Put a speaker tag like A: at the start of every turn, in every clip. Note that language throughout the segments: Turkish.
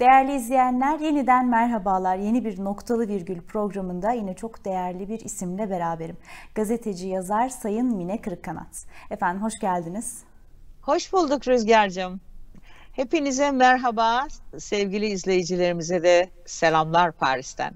A: Değerli izleyenler yeniden merhabalar. Yeni bir noktalı virgül programında yine çok değerli bir isimle beraberim. Gazeteci yazar Sayın Mine
B: Kırıkkanat. Efendim hoş geldiniz. Hoş bulduk Rüzgar'cığım. Hepinize merhaba. Sevgili izleyicilerimize de selamlar Paris'ten.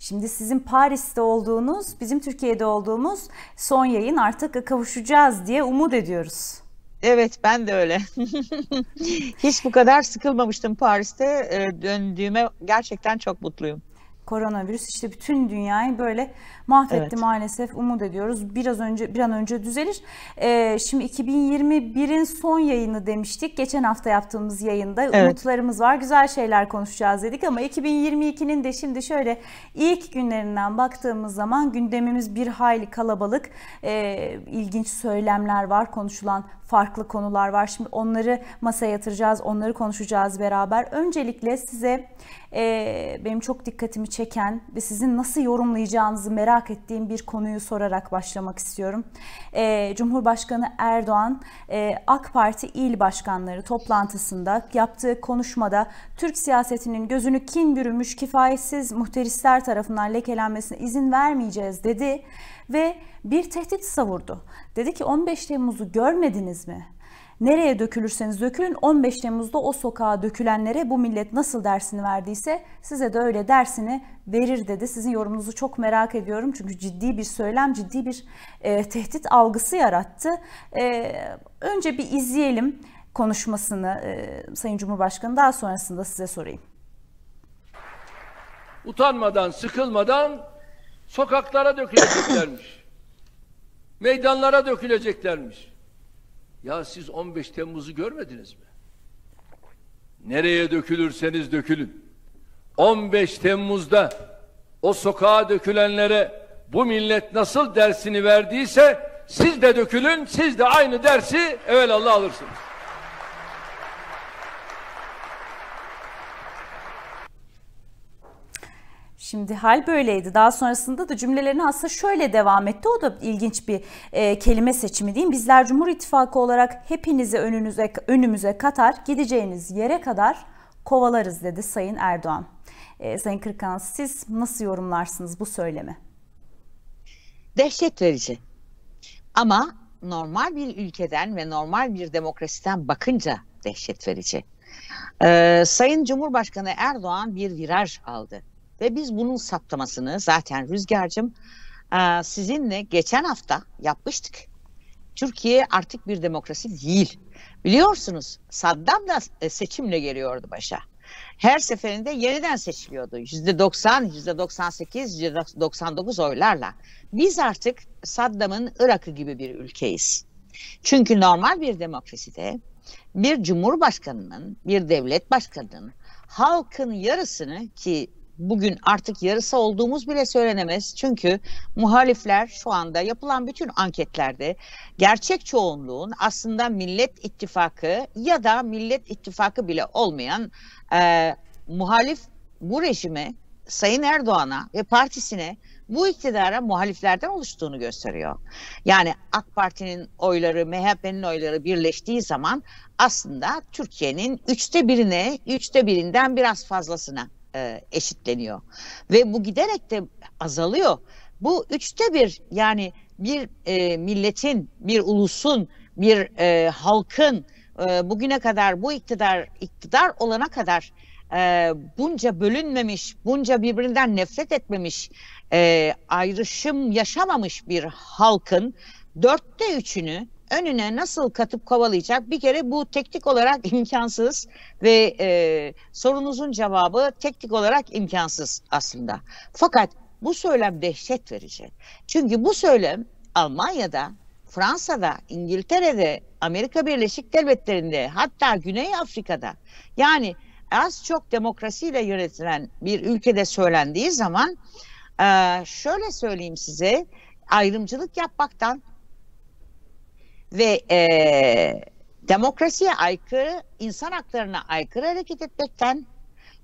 A: Şimdi sizin Paris'te olduğunuz, bizim Türkiye'de olduğumuz son yayın
B: artık kavuşacağız diye umut ediyoruz. Evet ben de öyle. Hiç bu kadar sıkılmamıştım Paris'te. Ee, döndüğüme gerçekten çok mutluyum
A: koronavirüs işte bütün dünyayı böyle mahvetti evet. maalesef umut ediyoruz. Biraz önce bir an önce düzelir. Ee, şimdi 2021'in son yayını demiştik. Geçen hafta yaptığımız yayında evet. umutlarımız var. Güzel şeyler konuşacağız dedik ama 2022'nin de şimdi şöyle ilk günlerinden baktığımız zaman gündemimiz bir hayli kalabalık. Ee, ilginç söylemler var, konuşulan farklı konular var. Şimdi onları masaya yatıracağız, onları konuşacağız beraber. Öncelikle size e, benim çok dikkatimi çeken ve sizin nasıl yorumlayacağınızı merak ettiğim bir konuyu sorarak başlamak istiyorum. E, Cumhurbaşkanı Erdoğan e, AK Parti il başkanları toplantısında yaptığı konuşmada Türk siyasetinin gözünü kin bürümüş kifayetsiz muhterisler tarafından lekelenmesine izin vermeyeceğiz dedi ve bir tehdit savurdu. Dedi ki 15 Temmuz'u görmediniz mi? Nereye dökülürseniz dökülün 15 Temmuz'da o sokağa dökülenlere bu millet nasıl dersini verdiyse size de öyle dersini verir dedi. Sizin yorumunuzu çok merak ediyorum çünkü ciddi bir söylem, ciddi bir e, tehdit algısı yarattı. E, önce bir izleyelim konuşmasını e, Sayın Cumhurbaşkanı daha sonrasında size sorayım.
B: Utanmadan,
A: sıkılmadan sokaklara döküleceklermiş. Meydanlara döküleceklermiş. Ya siz 15 Temmuz'u görmediniz mi? Nereye dökülürseniz dökülün. 15 Temmuz'da o sokağa dökülenlere bu millet nasıl dersini verdiyse siz de dökülün, siz de aynı dersi evvelallah alırsınız. Şimdi hal böyleydi. Daha sonrasında da cümlelerini aslında şöyle devam etti. O da ilginç bir e, kelime seçimi diyeyim. Bizler Cumhur İttifakı olarak hepinizi önünüze, önümüze katar, gideceğiniz yere kadar kovalarız dedi Sayın Erdoğan. E, Sayın Kırkan siz
B: nasıl yorumlarsınız bu söylemi? Dehşet verici. Ama normal bir ülkeden ve normal bir demokrasiden bakınca dehşet verici. Ee, Sayın Cumhurbaşkanı Erdoğan bir viraj aldı ve biz bunun saptamasını zaten Rüzgar'cığım e, sizinle geçen hafta yapmıştık. Türkiye artık bir demokrasi değil. Biliyorsunuz Saddam da e, seçimle geliyordu başa. Her seferinde yeniden seçiliyordu. yüzde %90, yüzde %98, yüzde %99 oylarla. Biz artık Saddam'ın Irak'ı gibi bir ülkeyiz. Çünkü normal bir demokraside bir cumhurbaşkanının, bir devlet başkanının halkın yarısını ki bugün artık yarısı olduğumuz bile söylenemez. Çünkü muhalifler şu anda yapılan bütün anketlerde gerçek çoğunluğun aslında Millet İttifakı ya da Millet İttifakı bile olmayan e, muhalif bu rejime Sayın Erdoğan'a ve partisine bu iktidara muhaliflerden oluştuğunu gösteriyor. Yani AK Parti'nin oyları, MHP'nin oyları birleştiği zaman aslında Türkiye'nin üçte birine, üçte birinden biraz fazlasına e, eşitleniyor. Ve bu giderek de azalıyor. Bu üçte bir yani bir e, milletin, bir ulusun, bir e, halkın e, bugüne kadar bu iktidar iktidar olana kadar e, bunca bölünmemiş, bunca birbirinden nefret etmemiş, e, ayrışım yaşamamış bir halkın dörtte üçünü önüne nasıl katıp kovalayacak? Bir kere bu teknik olarak imkansız ve e, sorunuzun cevabı teknik olarak imkansız aslında. Fakat bu söylem dehşet verici. Çünkü bu söylem Almanya'da, Fransa'da, İngiltere'de, Amerika Birleşik Devletleri'nde hatta Güney Afrika'da yani az çok demokrasiyle yönetilen bir ülkede söylendiği zaman e, şöyle söyleyeyim size ayrımcılık yapmaktan ve e, demokrasiye aykırı, insan haklarına aykırı hareket etmekten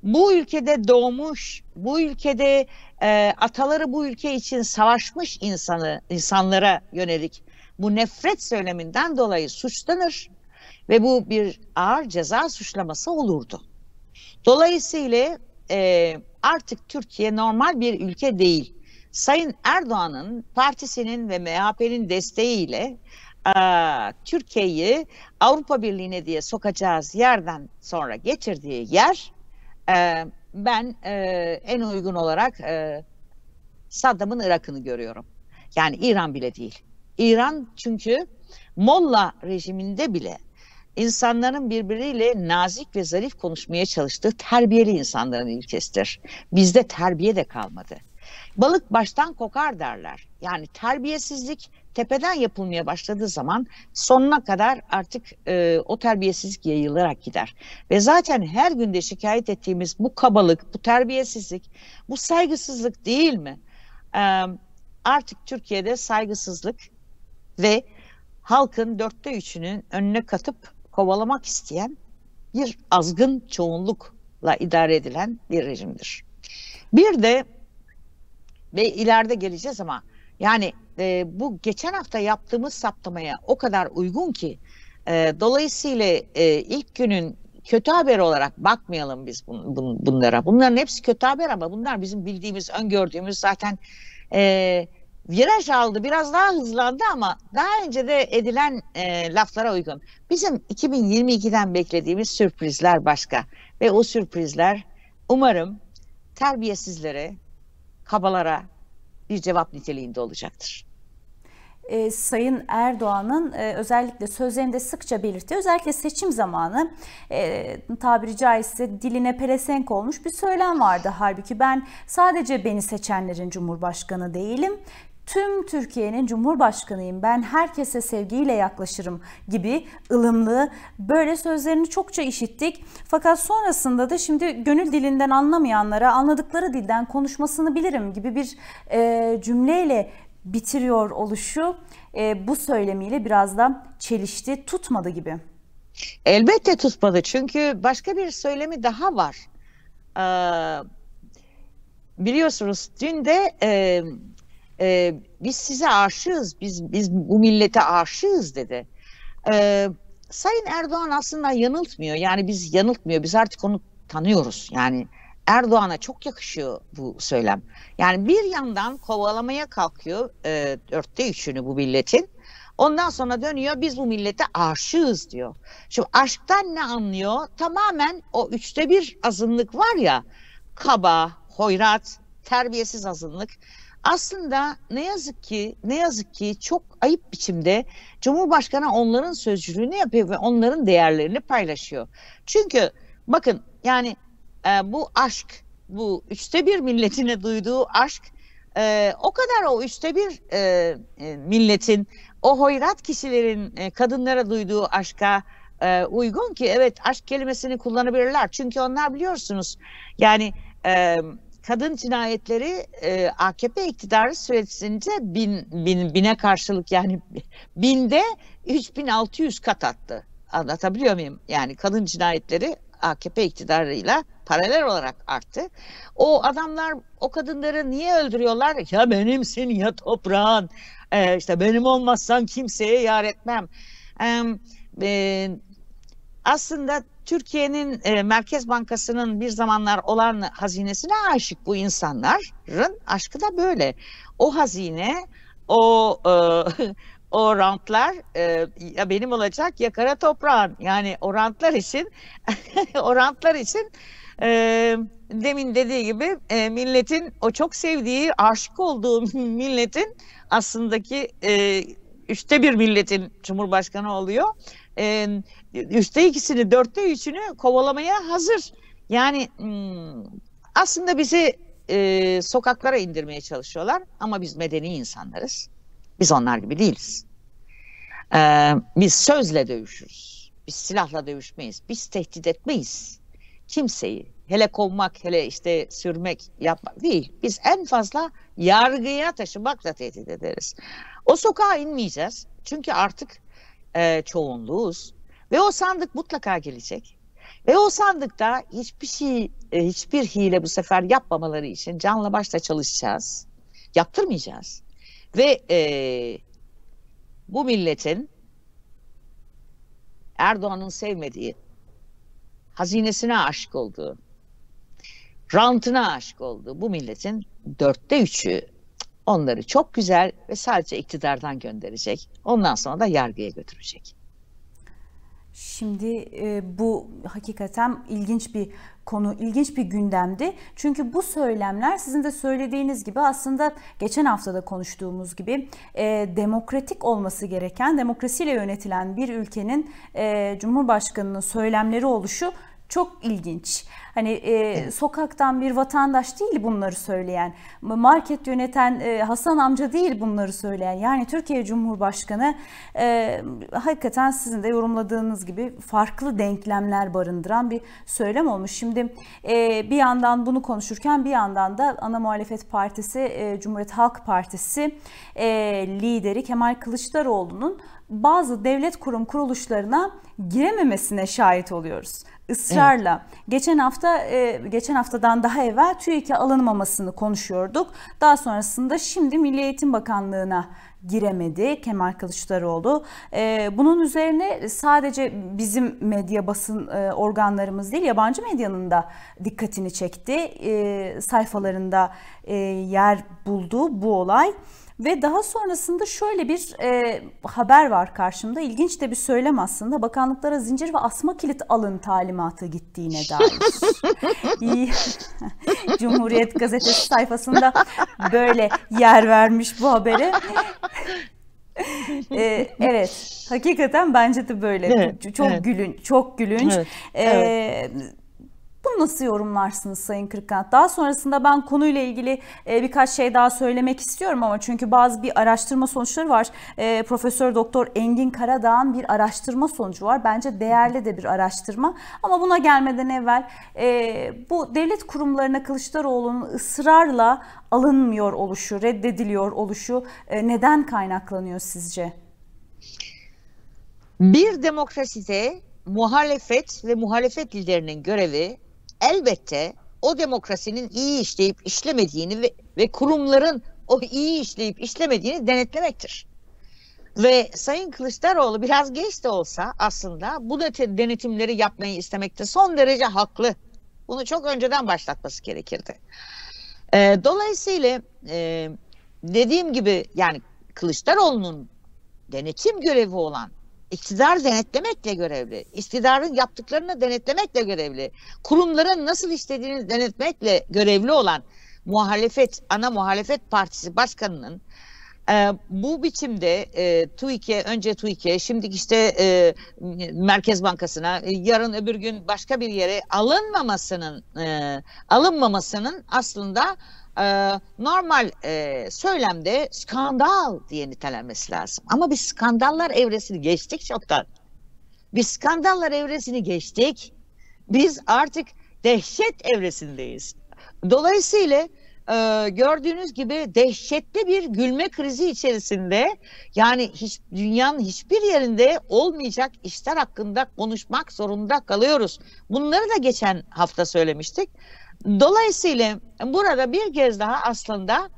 B: bu ülkede doğmuş, bu ülkede e, ataları bu ülke için savaşmış insanı insanlara yönelik bu nefret söyleminden dolayı suçlanır ve bu bir ağır ceza suçlaması olurdu. Dolayısıyla e, artık Türkiye normal bir ülke değil. Sayın Erdoğan'ın partisinin ve MHP'nin desteğiyle Türkiye'yi Avrupa Birliği'ne diye sokacağız yerden sonra geçirdiği yer e, ben e, en uygun olarak e, Saddam'ın Irak'ını görüyorum. Yani İran bile değil. İran çünkü Molla rejiminde bile insanların birbiriyle nazik ve zarif konuşmaya çalıştığı terbiyeli insanların ilkesidir. Bizde terbiye de kalmadı. Balık baştan kokar derler. Yani terbiyesizlik tepeden yapılmaya başladığı zaman sonuna kadar artık e, o terbiyesizlik yayılarak gider. Ve zaten her günde şikayet ettiğimiz bu kabalık, bu terbiyesizlik, bu saygısızlık değil mi? E, artık Türkiye'de saygısızlık ve halkın dörtte üçünün önüne katıp kovalamak isteyen bir azgın çoğunlukla idare edilen bir rejimdir. Bir de ve ileride geleceğiz ama yani e, bu geçen hafta yaptığımız saptamaya o kadar uygun ki e, dolayısıyla e, ilk günün kötü haber olarak bakmayalım biz bun, bun, bunlara. Bunların hepsi kötü haber ama bunlar bizim bildiğimiz, öngördüğümüz zaten e, viraj aldı. Biraz daha hızlandı ama daha önce de edilen e, laflara uygun. Bizim 2022'den beklediğimiz sürprizler başka. Ve o sürprizler umarım terbiyesizlere, kabalara, bir cevap niteliğinde olacaktır. E, Sayın
A: Erdoğan'ın e, özellikle sözlerinde sıkça belirttiği, Özellikle seçim zamanı e, tabiri caizse diline pelesenk olmuş bir söylem vardı. Halbuki ben sadece beni seçenlerin cumhurbaşkanı değilim tüm Türkiye'nin Cumhurbaşkanıyım ben herkese sevgiyle yaklaşırım gibi ılımlı böyle sözlerini çokça işittik. Fakat sonrasında da şimdi gönül dilinden anlamayanlara anladıkları dilden konuşmasını bilirim gibi bir e, cümleyle bitiriyor oluşu e, bu söylemiyle biraz da çelişti tutmadı gibi.
B: Elbette tutmadı çünkü başka bir söylemi daha var. Ee, biliyorsunuz dün de... E, e, biz size aşığız, biz, biz bu millete aşığız dedi. E, Sayın Erdoğan aslında yanıltmıyor. Yani biz yanıltmıyor, biz artık onu tanıyoruz. Yani Erdoğan'a çok yakışıyor bu söylem. Yani bir yandan kovalamaya kalkıyor e, dörtte üçünü bu milletin. Ondan sonra dönüyor biz bu millete aşığız diyor. Şimdi aşktan ne anlıyor? Tamamen o üçte bir azınlık var ya kaba, hoyrat, terbiyesiz azınlık. Aslında ne yazık ki ne yazık ki çok ayıp biçimde Cumhurbaşkanı onların sözcülüğünü yapıyor ve onların değerlerini paylaşıyor. Çünkü bakın yani e, bu aşk bu üçte bir milletine duyduğu aşk e, o kadar o üçte bir e, e, milletin o hoyrat kişilerin e, kadınlara duyduğu aşka e, uygun ki evet aşk kelimesini kullanabilirler. Çünkü onlar biliyorsunuz yani e, kadın cinayetleri e, AKP iktidarı süresince bin, bin, bine karşılık yani binde 3600 kat attı. Anlatabiliyor muyum? Yani kadın cinayetleri AKP iktidarıyla paralel olarak arttı. O adamlar o kadınları niye öldürüyorlar? Ya benimsin ya toprağın. Ee, işte benim olmazsan kimseye yar etmem. Ee, e, aslında Türkiye'nin e, Merkez Bankası'nın bir zamanlar olan hazinesine aşık bu insanların aşkı da böyle. O hazine, o e, o rantlar e, ya benim olacak ya kara toprağın. Yani o rantlar için o rantlar için e, demin dediği gibi e, milletin o çok sevdiği, aşık olduğu milletin aslındaki e, üçte bir milletin cumhurbaşkanı oluyor e, üçte ikisini, dörtte üçünü kovalamaya hazır. Yani hmm, aslında bizi e, sokaklara indirmeye çalışıyorlar ama biz medeni insanlarız. Biz onlar gibi değiliz. E, biz sözle dövüşürüz. Biz silahla dövüşmeyiz. Biz tehdit etmeyiz kimseyi. Hele kovmak, hele işte sürmek, yapmak değil. Biz en fazla yargıya taşımakla tehdit ederiz. O sokağa inmeyeceğiz. Çünkü artık e, çoğunluğuz ve o sandık mutlaka gelecek. Ve o sandıkta hiçbir şey, e, hiçbir hile bu sefer yapmamaları için canla başla çalışacağız. Yaptırmayacağız. Ve e, bu milletin Erdoğan'ın sevmediği, hazinesine aşık olduğu, rantına aşık olduğu bu milletin dörtte üçü onları çok güzel ve sadece iktidardan gönderecek. Ondan sonra da yargıya götürecek.
A: Şimdi e, bu hakikaten ilginç bir konu, ilginç bir gündemdi. Çünkü bu söylemler sizin de söylediğiniz gibi aslında geçen haftada konuştuğumuz gibi e, demokratik olması gereken, demokrasiyle yönetilen bir ülkenin e, Cumhurbaşkanı'nın söylemleri oluşu çok ilginç. Hani e, sokaktan bir vatandaş değil bunları söyleyen, market yöneten e, Hasan amca değil bunları söyleyen. Yani Türkiye Cumhurbaşkanı e, hakikaten sizin de yorumladığınız gibi farklı denklemler barındıran bir söylem olmuş. Şimdi e, bir yandan bunu konuşurken bir yandan da ana muhalefet partisi e, Cumhuriyet Halk Partisi e, lideri Kemal Kılıçdaroğlu'nun bazı devlet kurum kuruluşlarına girememesine şahit oluyoruz. Israrla. Evet. Geçen hafta e, geçen haftadan daha evvel TÜİK'e alınmamasını konuşuyorduk. Daha sonrasında şimdi Milli Eğitim Bakanlığı'na giremedi Kemal Kılıçdaroğlu. E, bunun üzerine sadece bizim medya basın e, organlarımız değil yabancı medyanın da dikkatini çekti. Sayfalarında yer buldu bu olay. Ve daha sonrasında şöyle bir e, haber var karşımda. İlginç de bir söylem aslında. Bakanlıklara zincir ve asma kilit alın talimatı gittiğine dair. Cumhuriyet gazetesi sayfasında böyle yer vermiş bu habere. ee, evet, hakikaten bence de böyle. Evet, çok evet. gülün, çok gülünç. Evet, evet. Ee, bunu nasıl yorumlarsınız Sayın Kırkant? Daha sonrasında ben konuyla ilgili e, birkaç şey daha söylemek istiyorum ama çünkü bazı bir araştırma sonuçları var. E, Profesör Doktor Engin Karadağ'ın bir araştırma sonucu var. Bence değerli de bir araştırma. Ama buna gelmeden evvel e, bu devlet kurumlarına Kılıçdaroğlu'nun ısrarla alınmıyor oluşu, reddediliyor oluşu neden kaynaklanıyor sizce?
B: Bir demokraside muhalefet ve muhalefet liderinin görevi elbette o demokrasinin iyi işleyip işlemediğini ve, ve kurumların o iyi işleyip işlemediğini denetlemektir. Ve Sayın Kılıçdaroğlu biraz geç de olsa aslında bu denetimleri yapmayı istemekte son derece haklı. Bunu çok önceden başlatması gerekirdi. E, dolayısıyla e, dediğim gibi yani Kılıçdaroğlu'nun denetim görevi olan İktidar denetlemekle görevli. İktidarın yaptıklarını denetlemekle görevli. Kurumların nasıl işlediğini denetmekle görevli olan muhalefet, ana muhalefet partisi başkanının e, bu biçimde e, TÜİK'e, önce TÜİK'e, şimdi işte e, Merkez Bankası'na, e, yarın öbür gün başka bir yere alınmamasının e, alınmamasının aslında ee, normal e, söylemde skandal diye nitelenmesi lazım. Ama biz skandallar evresini geçtik çoktan. Biz skandallar evresini geçtik. Biz artık dehşet evresindeyiz. Dolayısıyla e, gördüğünüz gibi dehşetli bir gülme krizi içerisinde yani hiç, dünyanın hiçbir yerinde olmayacak işler hakkında konuşmak zorunda kalıyoruz. Bunları da geçen hafta söylemiştik. Dolayısıyla burada bir kez daha aslında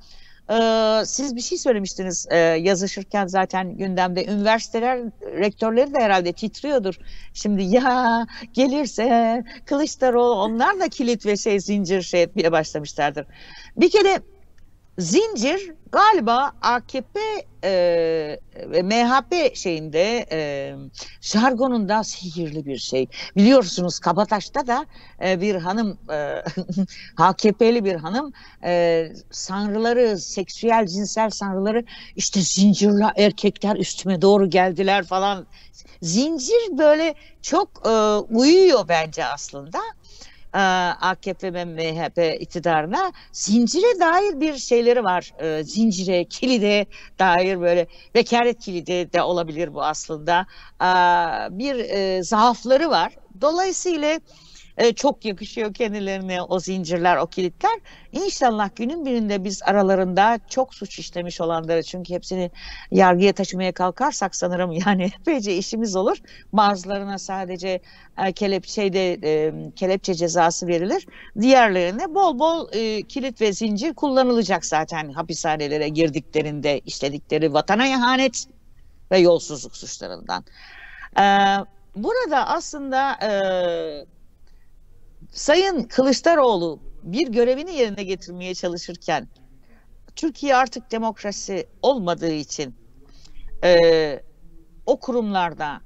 B: e, siz bir şey söylemiştiniz e, yazışırken zaten gündemde. Üniversiteler rektörleri de herhalde titriyordur. Şimdi ya gelirse Kılıçdaroğlu onlar da kilit ve şey zincir şey etmeye başlamışlardır. Bir kere Zincir galiba AKP e, ve MHP şeyinde e, jargonunda sihirli bir şey. Biliyorsunuz Kabataş'ta da e, bir hanım e, AKP'li bir hanım e, sanrıları, seksüel cinsel sanrıları işte zincirle erkekler üstüme doğru geldiler falan. Zincir böyle çok e, uyuyor bence aslında. E, AKP ve MHP iktidarına zincire dair bir şeyleri var. E, zincire, kilide dair böyle vekalet kilidi de olabilir bu aslında. E, bir zaafları var. Dolayısıyla ee, çok yakışıyor kendilerine o zincirler, o kilitler. İnşallah günün birinde biz aralarında çok suç işlemiş olanları çünkü hepsini yargıya taşımaya kalkarsak sanırım yani epeyce işimiz olur. Bazılarına sadece e, kelepçeyle e, kelepçe cezası verilir. Diğerlerine bol bol e, kilit ve zincir kullanılacak zaten hapishanelere girdiklerinde işledikleri vatana ihanet ve yolsuzluk suçlarından. Ee, burada aslında e, Sayın Kılıçdaroğlu bir görevini yerine getirmeye çalışırken Türkiye artık demokrasi olmadığı için e, o kurumlarda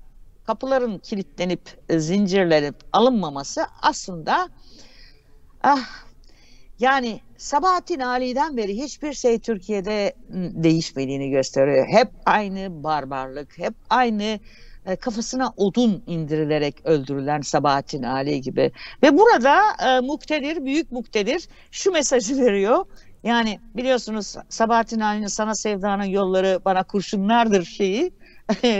B: kapıların kilitlenip e, zincirlenip alınmaması aslında ah yani Sabahattin Ali'den beri hiçbir şey Türkiye'de değişmediğini gösteriyor. Hep aynı barbarlık, hep aynı e, kafasına odun indirilerek öldürülen Sabahattin Ali gibi. Ve burada e, muktedir, büyük muktedir şu mesajı veriyor. Yani biliyorsunuz Sabahattin Ali'nin Sana Sevdanın Yolları Bana Kurşunlardır şeyi e,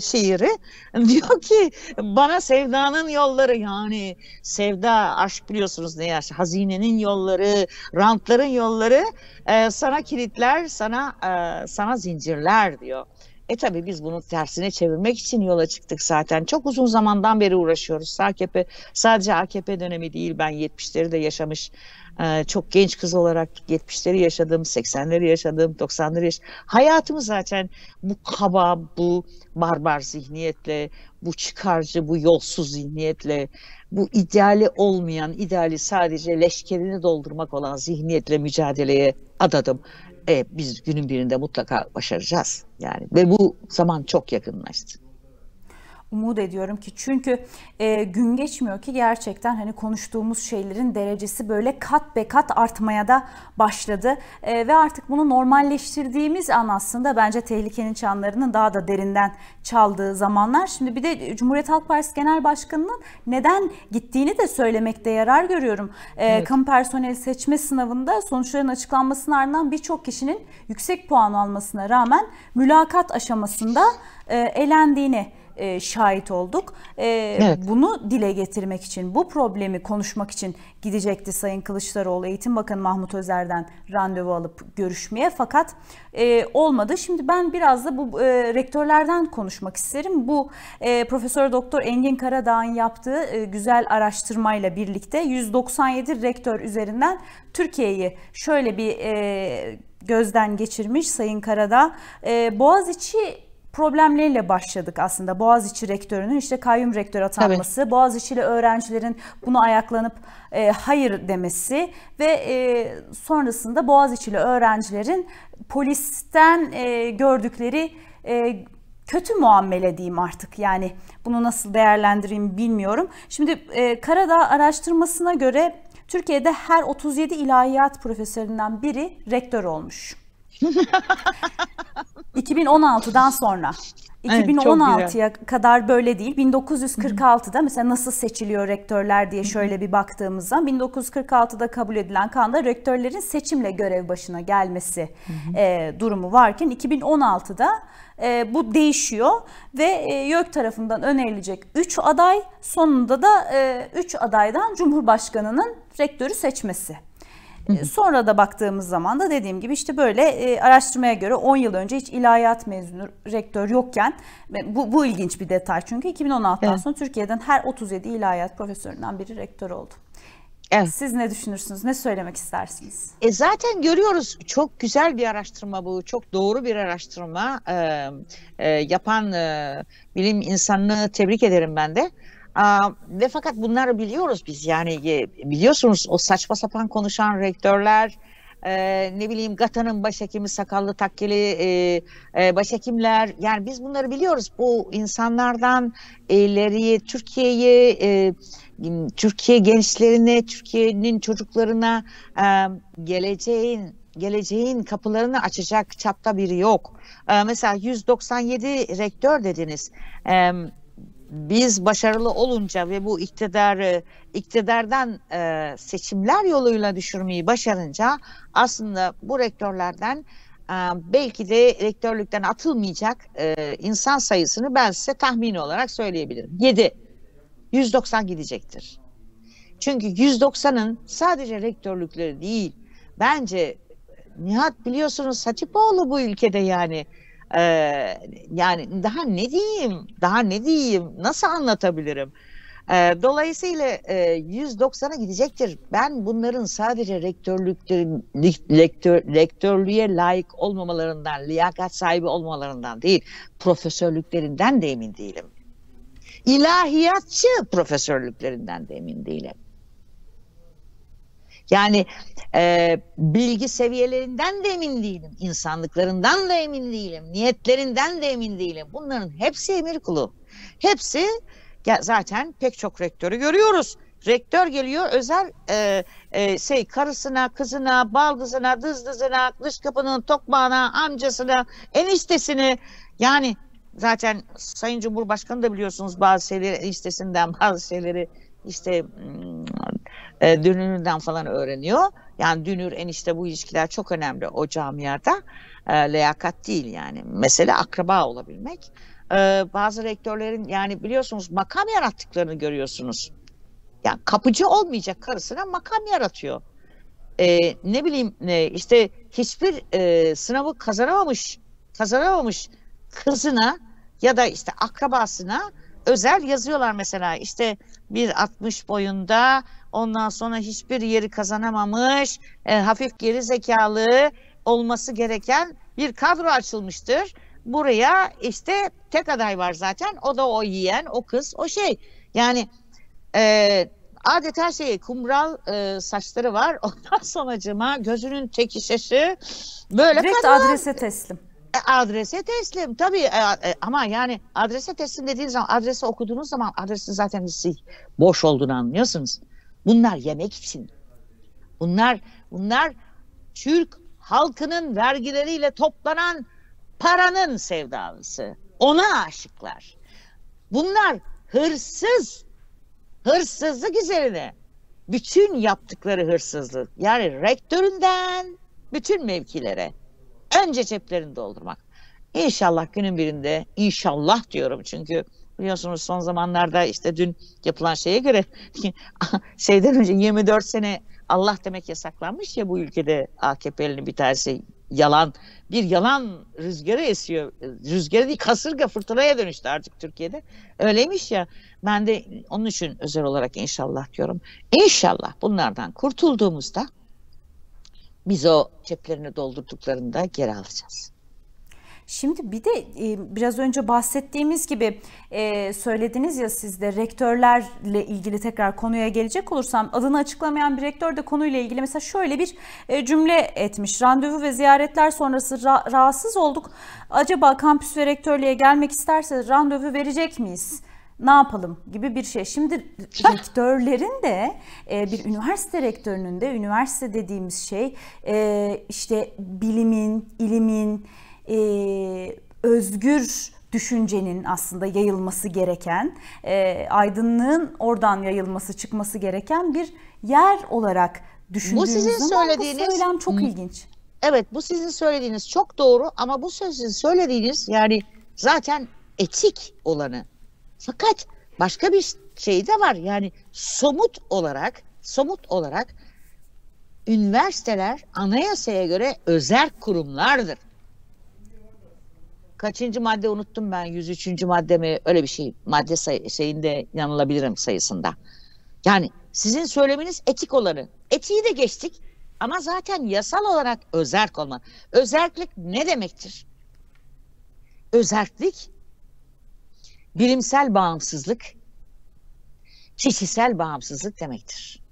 B: şiiri diyor ki bana sevdanın yolları yani sevda aşk biliyorsunuz ne ya hazinenin yolları rantların yolları e, sana kilitler sana sana zincirler diyor. E tabi biz bunu tersine çevirmek için yola çıktık zaten. Çok uzun zamandan beri uğraşıyoruz. AKP sadece AKP dönemi değil ben 70'leri de yaşamış e, çok genç kız olarak 70'leri yaşadım, 80'leri yaşadım, 90'ları yaşadım. Hayatımı zaten bu kaba, bu barbar zihniyetle, bu çıkarcı, bu yolsuz zihniyetle, bu ideali olmayan, ideali sadece leşkerini doldurmak olan zihniyetle mücadeleye adadım. E, biz günün birinde mutlaka başaracağız. Yani ve bu zaman çok yakınlaştı
A: umut ediyorum ki çünkü e, gün geçmiyor ki gerçekten hani konuştuğumuz şeylerin derecesi böyle kat be kat artmaya da başladı e, ve artık bunu normalleştirdiğimiz an aslında bence tehlikenin çanlarının daha da derinden çaldığı zamanlar. Şimdi bir de Cumhuriyet Halk Partisi Genel Başkanı'nın neden gittiğini de söylemekte yarar görüyorum. E, evet. Kamu personeli seçme sınavında sonuçların açıklanmasının ardından birçok kişinin yüksek puan almasına rağmen mülakat aşamasında e, elendiğini e, şahit olduk. E, evet. Bunu dile getirmek için, bu problemi konuşmak için gidecekti Sayın Kılıçdaroğlu Eğitim Bakanı Mahmut Özer'den randevu alıp görüşmeye fakat e, olmadı. Şimdi ben biraz da bu e, rektörlerden konuşmak isterim. Bu e, Profesör Doktor Engin Karadağ'ın yaptığı e, güzel araştırmayla birlikte 197 rektör üzerinden Türkiye'yi şöyle bir e, gözden geçirmiş Sayın Karadağ. E, Boğaziçi problemleriyle başladık aslında. Boğaziçi rektörünün işte kayyum rektör atanması, Tabii. Boğaziçi'li öğrencilerin buna ayaklanıp e, hayır demesi ve e, sonrasında Boğaziçi'li öğrencilerin polisten e, gördükleri e, kötü muamele diyeyim artık yani bunu nasıl değerlendireyim bilmiyorum. Şimdi e, Karadağ araştırmasına göre Türkiye'de her 37 ilahiyat profesöründen biri rektör olmuş. 2016'dan sonra. Evet, 2016'ya kadar böyle değil. 1946'da mesela nasıl seçiliyor rektörler diye şöyle bir baktığımızda 1946'da kabul edilen kanda rektörlerin seçimle görev başına gelmesi e, durumu varken 2016'da e, bu değişiyor ve e, YÖK tarafından önerilecek 3 aday sonunda da 3 e, adaydan Cumhurbaşkanı'nın rektörü seçmesi. Sonra da baktığımız zaman da dediğim gibi işte böyle e, araştırmaya göre 10 yıl önce hiç ilahiyat mezunu rektör yokken bu, bu ilginç bir detay çünkü 2016'dan evet. sonra Türkiye'den her 37 ilahiyat profesöründen
B: biri rektör oldu. Evet. Siz ne düşünürsünüz? Ne söylemek istersiniz? E zaten görüyoruz çok güzel bir araştırma bu. Çok doğru bir araştırma. E, e, yapan e, bilim insanını tebrik ederim ben de. Aa, ve fakat bunları biliyoruz biz yani e, biliyorsunuz o saçma sapan konuşan rektörler e, ne bileyim GATA'nın başhekimi sakallı takkeli e, e, başhekimler yani biz bunları biliyoruz bu insanlardan ileriye Türkiye'yi e, Türkiye gençlerine Türkiye'nin çocuklarına e, geleceğin geleceğin kapılarını açacak çapta biri yok. E, mesela 197 rektör dediniz. E, biz başarılı olunca ve bu iktidarı iktidardan e, seçimler yoluyla düşürmeyi başarınca aslında bu rektörlerden e, belki de rektörlükten atılmayacak e, insan sayısını ben size tahmini olarak söyleyebilirim. 7. 190 gidecektir. Çünkü 190'ın sadece rektörlükleri değil bence Nihat biliyorsunuz Hatipoğlu bu ülkede yani ee, yani daha ne diyeyim, daha ne diyeyim, nasıl anlatabilirim? Ee, dolayısıyla e, 190'a gidecektir. Ben bunların sadece rektörlükte, rektör, rektörlüğe layık olmamalarından, liyakat sahibi olmalarından değil, profesörlüklerinden de emin değilim. İlahiyatçı profesörlüklerinden de emin değilim. Yani e, bilgi seviyelerinden de emin değilim, insanlıklarından da emin değilim, niyetlerinden de emin değilim. Bunların hepsi emir kulu. Hepsi zaten pek çok rektörü görüyoruz. Rektör geliyor özel e, e, şey karısına, kızına, baldızına, dızdızına, dış kapının tokmağına, amcasına, eniştesini yani zaten Sayın Cumhurbaşkanı da biliyorsunuz bazı şeyleri eniştesinden bazı şeyleri işte hmm, e, dünüründen falan öğreniyor. Yani dünür enişte bu ilişkiler çok önemli o camiada. E, leyakat değil yani. Mesele akraba olabilmek. E, bazı rektörlerin yani biliyorsunuz makam yarattıklarını görüyorsunuz. Yani kapıcı olmayacak karısına makam yaratıyor. E, ne bileyim e, işte hiçbir e, sınavı kazanamamış kazanamamış kızına ya da işte akrabasına özel yazıyorlar mesela işte 1.60 boyunda Ondan sonra hiçbir yeri kazanamamış, e, hafif geri zekalı olması gereken bir kadro açılmıştır. Buraya işte tek aday var zaten. O da o yiyen, o kız, o şey. Yani e, adeta şey kumral e, saçları var. Ondan sonucuma gözünün tek şişesi böyle Direkt kadar. adrese teslim. E, adrese teslim tabii e, e, ama yani adrese teslim dediğiniz zaman adresi okuduğunuz zaman adresin zaten boş olduğunu anlıyorsunuz. Bunlar yemek için. Bunlar bunlar Türk halkının vergileriyle toplanan paranın sevdalısı. Ona aşıklar. Bunlar hırsız. Hırsızlık üzerine. Bütün yaptıkları hırsızlık. Yani rektöründen bütün mevkilere. Önce ceplerini doldurmak. İnşallah günün birinde, inşallah diyorum çünkü biliyorsunuz son zamanlarda işte dün yapılan şeye göre şeyden önce 24 sene Allah demek yasaklanmış ya bu ülkede AKP'linin bir tanesi yalan bir yalan rüzgarı esiyor. Rüzgarı değil kasırga fırtınaya dönüştü artık Türkiye'de. Öyleymiş ya ben de onun için özel olarak inşallah diyorum. İnşallah bunlardan kurtulduğumuzda biz o ceplerini doldurduklarında geri alacağız. Şimdi bir de e, biraz önce
A: bahsettiğimiz gibi e, söylediniz ya siz de rektörlerle ilgili tekrar konuya gelecek olursam adını açıklamayan bir rektör de konuyla ilgili mesela şöyle bir e, cümle etmiş. Randevu ve ziyaretler sonrası rahatsız olduk. Acaba kampüs ve rektörlüğe gelmek isterse randevu verecek miyiz? ne yapalım gibi bir şey. Şimdi rektörlerin de e, bir üniversite rektörünün de üniversite dediğimiz şey işte bilimin, ilimin, e, özgür düşüncenin aslında yayılması gereken, e, aydınlığın oradan yayılması, çıkması
B: gereken bir yer olarak düşündüğümüz bu sizin zaman söylediğiniz, bu söylem çok ilginç. Evet bu sizin söylediğiniz çok doğru ama bu sizin söylediğiniz yani zaten etik olanı. Fakat başka bir şey de var yani somut olarak somut olarak üniversiteler anayasaya göre özel kurumlardır kaçıncı madde unuttum ben 103. madde mi öyle bir şey madde say- şeyinde yanılabilirim sayısında. Yani sizin söyleminiz etik olanı. Etiği de geçtik ama zaten yasal olarak özerk olma. Özerklik ne demektir? Özerklik bilimsel bağımsızlık, kişisel bağımsızlık demektir.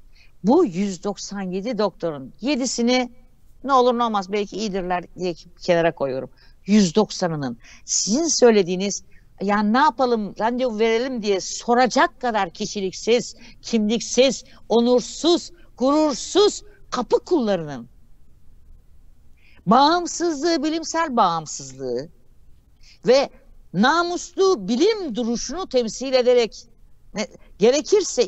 B: Bu 197 doktorun 7'sini ne olur ne olmaz belki iyidirler diye kenara koyuyorum. 190'ının. Sizin söylediğiniz yani ne yapalım randevu verelim diye soracak kadar kişiliksiz, kimliksiz, onursuz, gurursuz kapı kullarının bağımsızlığı, bilimsel bağımsızlığı ve namuslu bilim duruşunu temsil ederek ne, gerekirse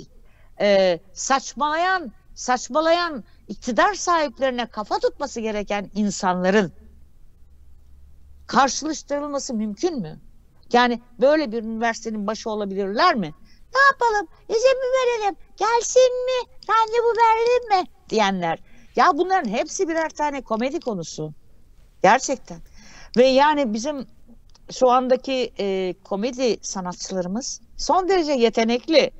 B: e, saçmalayan saçmalayan iktidar sahiplerine kafa tutması gereken insanların karşılaştırılması mümkün mü? Yani böyle bir üniversitenin başı olabilirler mi? Ne yapalım? İzin mi verelim? Gelsin mi? bu verelim mi? Diyenler. Ya bunların hepsi birer tane komedi konusu. Gerçekten. Ve yani bizim şu andaki e, komedi sanatçılarımız son derece yetenekli.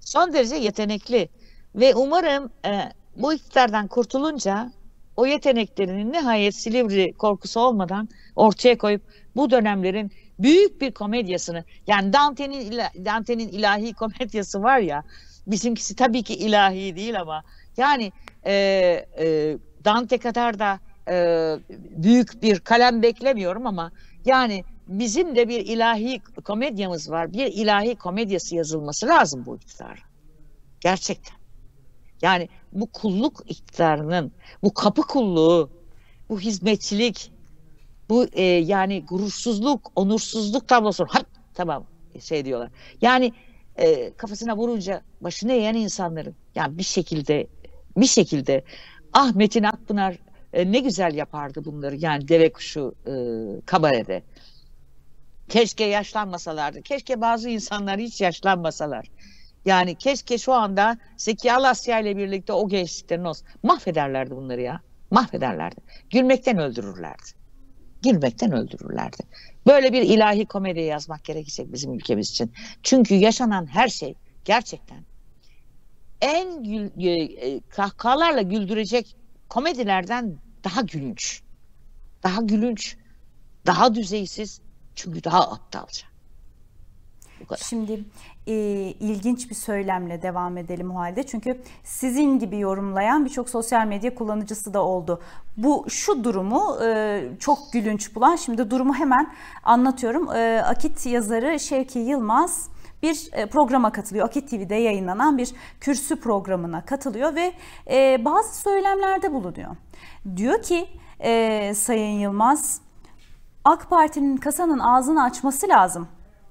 B: Son derece yetenekli. Ve umarım e, bu iktidardan kurtulunca o yeteneklerini nihayet Silivri korkusu olmadan ortaya koyup bu dönemlerin büyük bir komedyasını yani Dante'nin Dante'nin ilahi komedyası var ya bizimkisi tabii ki ilahi değil ama yani e, e, Dante kadar da e, büyük bir kalem beklemiyorum ama yani bizim de bir ilahi komedyamız var. Bir ilahi komedyası yazılması lazım bu iktidara. Gerçekten. Yani bu kulluk iktidarının, bu kapı kulluğu, bu hizmetçilik, bu e, yani gurursuzluk, onursuzluk tablosu. Hap tamam şey diyorlar. Yani e, kafasına vurunca başını eğen insanların yani bir şekilde bir şekilde Ahmet'in Akpınar e, ne güzel yapardı bunları yani deve kuşu e, kabarede. Keşke yaşlanmasalardı. Keşke bazı insanlar hiç yaşlanmasalar. Yani keşke şu anda Zeki Alasya ile birlikte o gençliklerin olsun. Mahvederlerdi bunları ya. Mahvederlerdi. Gülmekten öldürürlerdi. Gülmekten öldürürlerdi. Böyle bir ilahi komedi yazmak gerekecek bizim ülkemiz için. Çünkü yaşanan her şey gerçekten en gül, e, e, kahkahalarla güldürecek komedilerden daha gülünç. Daha gülünç, daha düzeysiz çünkü daha aptalca kadar. Şimdi
A: e, ilginç bir söylemle
B: devam edelim
A: o halde. Çünkü sizin gibi yorumlayan birçok sosyal medya kullanıcısı da oldu. Bu şu durumu e, çok gülünç bulan. Şimdi durumu hemen anlatıyorum. E, Akit yazarı Şevki Yılmaz bir e, programa katılıyor. Akit TV'de yayınlanan bir kürsü programına katılıyor ve e, bazı söylemlerde bulunuyor. Diyor ki e, Sayın Yılmaz AK Parti'nin kasanın ağzını açması lazım.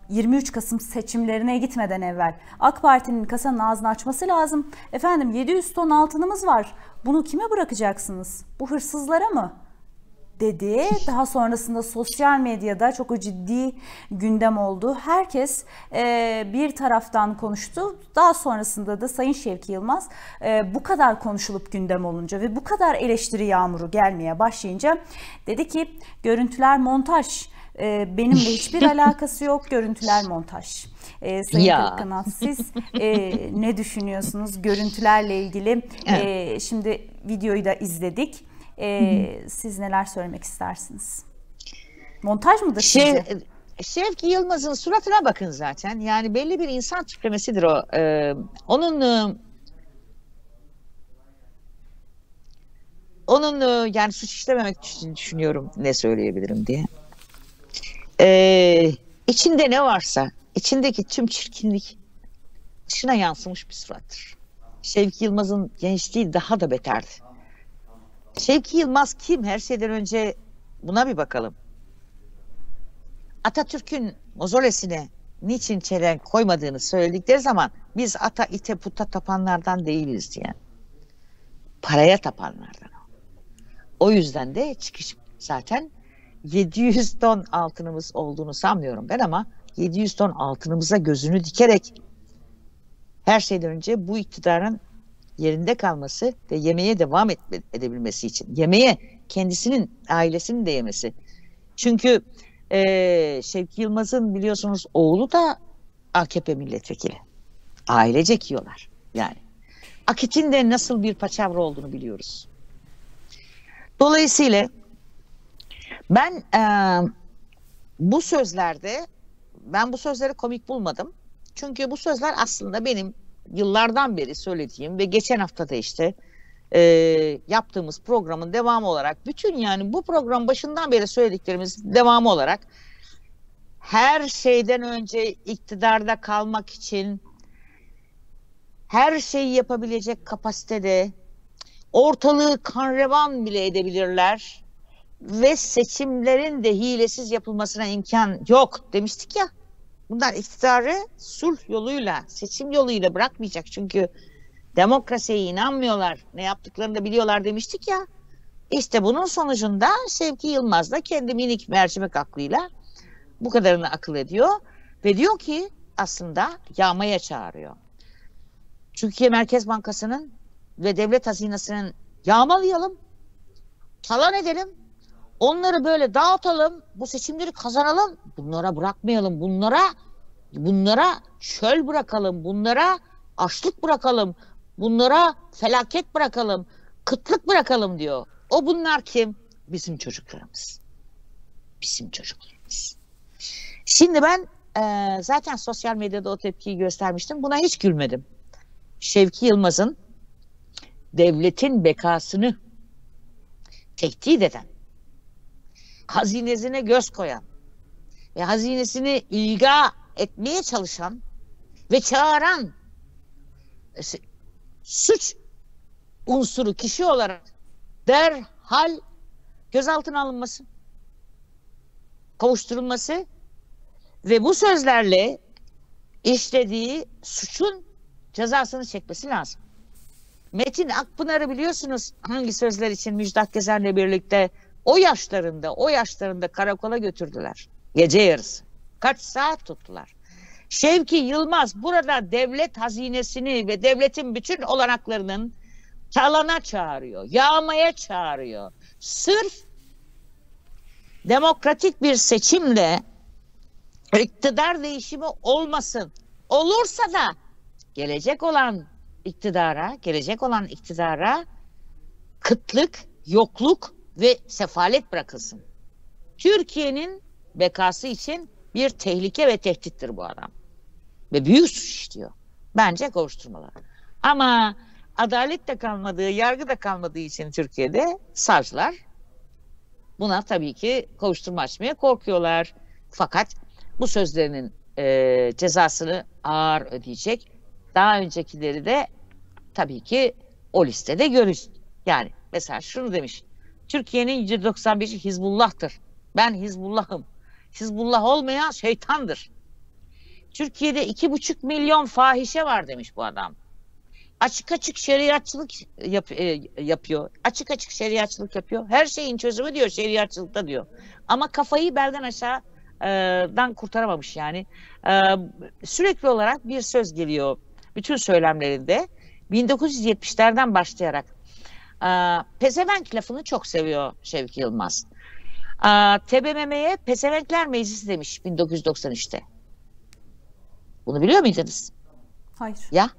A: 23 Kasım seçimlerine gitmeden evvel AK Parti'nin kasanın ağzını açması lazım. Efendim 700 ton altınımız var. Bunu kime bırakacaksınız? Bu hırsızlara mı? dedi. Daha sonrasında sosyal medyada çok ciddi gündem oldu. Herkes e, bir taraftan konuştu. Daha sonrasında da Sayın Şevki Yılmaz e, bu kadar konuşulup gündem olunca ve bu kadar eleştiri yağmuru gelmeye başlayınca dedi ki görüntüler montaj e, ee, benimle hiçbir alakası yok. Görüntüler montaj. E, Sayın ya. Kırıkkanat siz e, ne düşünüyorsunuz görüntülerle ilgili? Ee, evet. E, şimdi videoyu da izledik. E, siz neler söylemek istersiniz?
B: Montaj mıdır şey, sizce? Şevki Yılmaz'ın suratına bakın zaten. Yani belli bir insan tiplemesidir o. Ee, onun e, onun e, yani suç işlememek için düşünüyorum ne söyleyebilirim diye. Ee, içinde ne varsa, içindeki tüm çirkinlik dışına yansımış bir surattır. Şevki Yılmaz'ın gençliği daha da beterdi. Şevki Yılmaz kim? Her şeyden önce buna bir bakalım. Atatürk'ün mozolesine niçin çelenk koymadığını söyledikleri zaman biz ata ite puta tapanlardan değiliz diye. Paraya tapanlardan. O yüzden de çıkış zaten 700 ton altınımız olduğunu sanmıyorum ben ama 700 ton altınımıza gözünü dikerek her şeyden önce bu iktidarın yerinde kalması ve yemeğe devam et, edebilmesi için. Yemeğe kendisinin, ailesinin de yemesi. Çünkü e, Şevki Yılmaz'ın biliyorsunuz oğlu da AKP milletvekili. Ailecek yiyorlar yani. Akit'in de nasıl bir paçavra olduğunu biliyoruz. Dolayısıyla ben e, bu sözlerde ben bu sözleri komik bulmadım. Çünkü bu sözler aslında benim yıllardan beri söylediğim ve geçen hafta da işte e, yaptığımız programın devamı olarak bütün yani bu program başından beri söylediklerimiz devamı olarak her şeyden önce iktidarda kalmak için her şeyi yapabilecek kapasitede ortalığı kanrevan bile edebilirler ve seçimlerin de hilesiz yapılmasına imkan yok demiştik ya. Bunlar iktidarı sulh yoluyla, seçim yoluyla bırakmayacak. Çünkü demokrasiye inanmıyorlar, ne yaptıklarını da biliyorlar demiştik ya. İşte bunun sonucunda Sevgi Yılmaz da kendi minik mercimek aklıyla bu kadarını akıl ediyor. Ve diyor ki aslında yağmaya çağırıyor. Türkiye Merkez Bankası'nın ve devlet hazinesinin yağmalayalım, talan edelim, Onları böyle dağıtalım, bu seçimleri kazanalım, bunlara bırakmayalım, bunlara bunlara çöl bırakalım, bunlara açlık bırakalım, bunlara felaket bırakalım, kıtlık bırakalım diyor. O bunlar kim? Bizim çocuklarımız. Bizim çocuklarımız. Şimdi ben e, zaten sosyal medyada o tepkiyi göstermiştim. Buna hiç gülmedim. Şevki Yılmaz'ın devletin bekasını tehdit eden hazinesine göz koyan ve hazinesini ilga etmeye çalışan ve çağıran e, suç unsuru kişi olarak derhal gözaltına alınması, kavuşturulması ve bu sözlerle işlediği suçun cezasını çekmesi lazım. Metin Akpınar'ı biliyorsunuz hangi sözler için Müjdat Gezen'le birlikte o yaşlarında, o yaşlarında karakola götürdüler. Gece yarısı. Kaç saat tuttular. Şevki Yılmaz burada devlet hazinesini ve devletin bütün olanaklarının çalana çağırıyor, yağmaya çağırıyor. Sırf demokratik bir seçimle iktidar değişimi olmasın. Olursa da gelecek olan iktidara, gelecek olan iktidara kıtlık, yokluk ve sefalet bırakılsın. Türkiye'nin bekası için bir tehlike ve tehdittir bu adam. Ve büyük suç işliyor. Bence kovuşturmalar. Ama adalet de kalmadığı, yargı da kalmadığı için Türkiye'de savcılar buna tabii ki kovuşturma açmaya korkuyorlar. Fakat bu sözlerinin e, cezasını ağır ödeyecek. Daha öncekileri de tabii ki o listede görüş. Yani mesela şunu demiş. Türkiye'nin %95'i Hizbullah'tır. Ben Hizbullah'ım. Hizbullah olmayan şeytandır. Türkiye'de iki buçuk milyon fahişe var demiş bu adam. Açık açık şeriatçılık yap, e, yapıyor. Açık açık şeriatçılık yapıyor. Her şeyin çözümü diyor şeriatçılıkta diyor. Ama kafayı belden aşağıdan e, kurtaramamış yani. E, sürekli olarak bir söz geliyor bütün söylemlerinde. 1970'lerden başlayarak e, pezevenk lafını çok seviyor Şevki Yılmaz. E, ee, TBMM'ye Pezevenkler Meclisi demiş 1993'te. Bunu biliyor muydunuz? Hayır. Ya?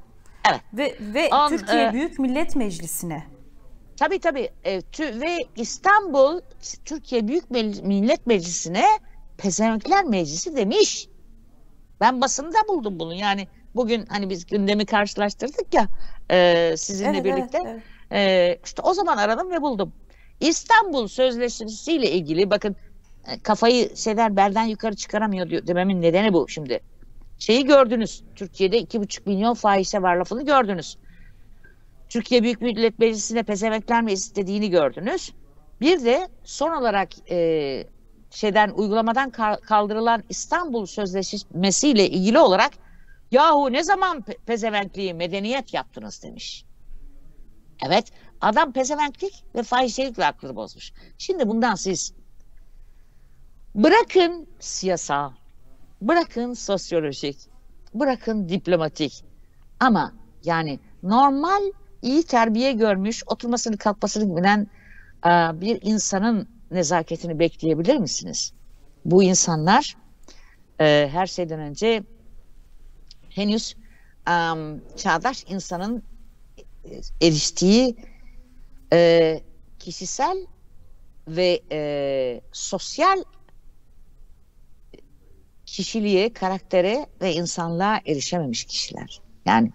B: Evet. Ve, ve On, Türkiye e, Büyük Millet Meclisi'ne. Tabii tabii. E, tü, ve İstanbul Türkiye Büyük Millet Meclisi'ne Pezevenkler Meclisi demiş. Ben basında buldum bunu. Yani bugün hani biz gündemi karşılaştırdık ya e, sizinle evet, birlikte. Evet, evet. E, işte o zaman aradım ve buldum. İstanbul Sözleşmesi ile ilgili bakın e, kafayı şeyler belden yukarı çıkaramıyor diyor dememin nedeni bu şimdi. Şeyi gördünüz. Türkiye'de iki buçuk milyon fahişe var lafını gördünüz. Türkiye Büyük Millet Meclisi'ne pezevenkler mi istediğini gördünüz. Bir de son olarak e, şeyden uygulamadan kaldırılan İstanbul Sözleşmesi ile ilgili olarak yahu ne zaman pezevenkliği medeniyet yaptınız demiş. Evet adam pezevenklik ve fahişelikle aklını bozmuş. Şimdi bundan siz bırakın siyasal, bırakın sosyolojik, bırakın diplomatik ama yani normal iyi terbiye görmüş, oturmasını kalkmasını bilen e, bir insanın nezaketini bekleyebilir misiniz? Bu insanlar e, her şeyden önce henüz çağdaş insanın e, eriştiği e, kişisel ve e, sosyal kişiliğe, karaktere ve insanlığa erişememiş kişiler. Yani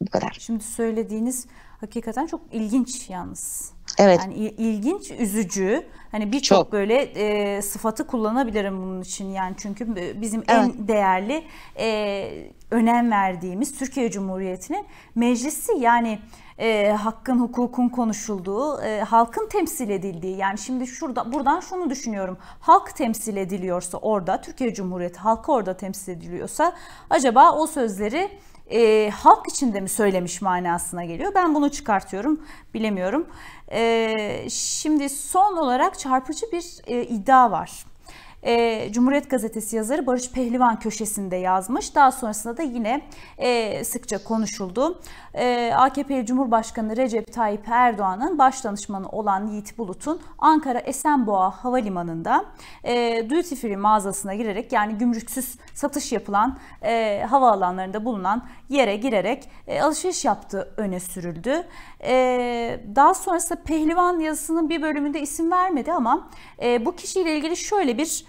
B: bu kadar. Şimdi
A: söylediğiniz hakikaten çok ilginç yalnız. Evet. Yani ilginç, üzücü. Hani birçok böyle e, sıfatı kullanabilirim bunun için yani çünkü bizim evet. en değerli e, önem verdiğimiz Türkiye Cumhuriyeti'nin meclisi yani e, hakkın hukukun konuşulduğu e, halkın temsil edildiği yani şimdi şurada buradan şunu düşünüyorum halk temsil ediliyorsa orada Türkiye Cumhuriyeti halkı orada temsil ediliyorsa acaba o sözleri e, halk içinde mi söylemiş manasına geliyor ben bunu çıkartıyorum bilemiyorum e, şimdi son olarak çarpıcı bir e, iddia var e, Cumhuriyet Gazetesi yazarı Barış Pehlivan köşesinde yazmış. Daha sonrasında da yine e, sıkça konuşuldu. Ee, AKP Cumhurbaşkanı Recep Tayyip Erdoğan'ın başdanışmanı olan Yiğit Bulut'un Ankara Esenboğa Havalimanı'nda e, duty free mağazasına girerek yani gümrüksüz satış yapılan e, havaalanlarında bulunan yere girerek e, alışveriş yaptığı öne sürüldü. E, daha sonrasında Pehlivan yazısının bir bölümünde isim vermedi ama bu kişiyle ilgili şöyle bir